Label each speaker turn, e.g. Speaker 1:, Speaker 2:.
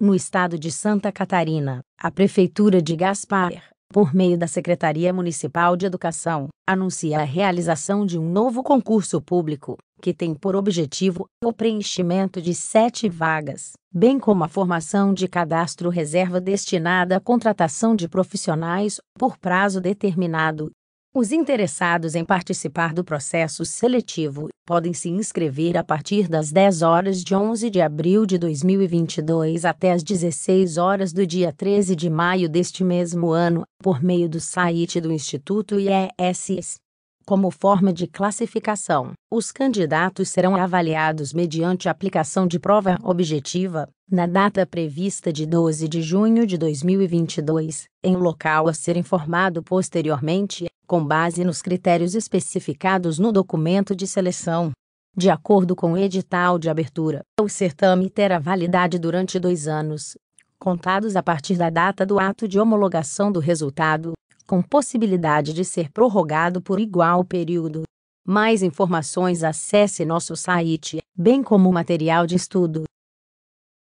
Speaker 1: No estado de Santa Catarina, a Prefeitura de Gaspar, por meio da Secretaria Municipal de Educação, anuncia a realização de um novo concurso público, que tem por objetivo o preenchimento de sete vagas, bem como a formação de cadastro reserva destinada à contratação de profissionais, por prazo determinado, os interessados em participar do processo seletivo podem se inscrever a partir das 10 horas de 11 de abril de 2022 até as 16 horas do dia 13 de maio deste mesmo ano, por meio do site do Instituto IESS. Como forma de classificação, os candidatos serão avaliados mediante aplicação de prova objetiva, na data prevista de 12 de junho de 2022, em local a ser informado posteriormente, com base nos critérios especificados no documento de seleção. De acordo com o edital de abertura, o certame terá validade durante dois anos, contados a partir da data do ato de homologação do resultado, com possibilidade de ser prorrogado por igual período. Mais informações acesse nosso site, bem como material de estudo.